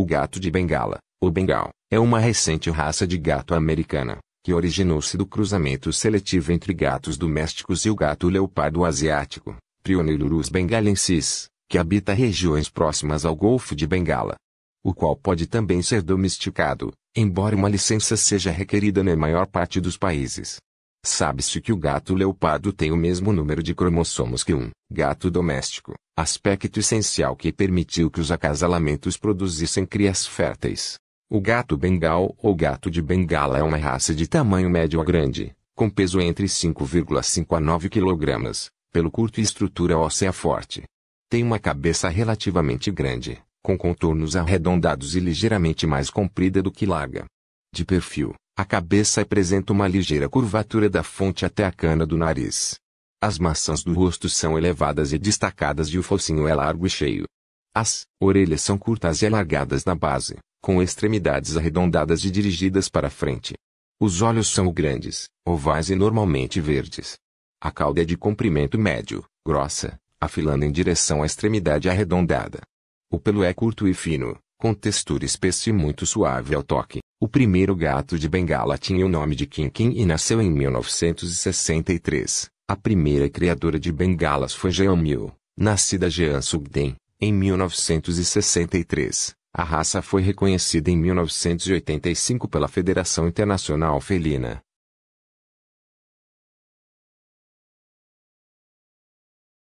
O gato de Bengala, ou Bengal, é uma recente raça de gato americana, que originou-se do cruzamento seletivo entre gatos domésticos e o gato leopardo asiático, Prionilurus bengalensis, que habita regiões próximas ao Golfo de Bengala. O qual pode também ser domesticado, embora uma licença seja requerida na maior parte dos países. Sabe-se que o gato leopardo tem o mesmo número de cromossomos que um gato doméstico, aspecto essencial que permitiu que os acasalamentos produzissem crias férteis. O gato bengal ou gato de bengala é uma raça de tamanho médio a grande, com peso entre 5,5 a 9 kg, pelo curto e estrutura óssea forte. Tem uma cabeça relativamente grande, com contornos arredondados e ligeiramente mais comprida do que larga. De perfil, a cabeça apresenta uma ligeira curvatura da fonte até a cana do nariz. As maçãs do rosto são elevadas e destacadas e o focinho é largo e cheio. As orelhas são curtas e alargadas na base, com extremidades arredondadas e dirigidas para frente. Os olhos são grandes, ovais e normalmente verdes. A cauda é de comprimento médio, grossa, afilando em direção à extremidade arredondada. O pelo é curto e fino, com textura espessa e muito suave ao toque. O primeiro gato de Bengala tinha o nome de Kinkin e nasceu em 1963. A primeira criadora de bengalas foi Jean Mil, nascida Jean Sugden, em 1963. A raça foi reconhecida em 1985 pela Federação Internacional Felina.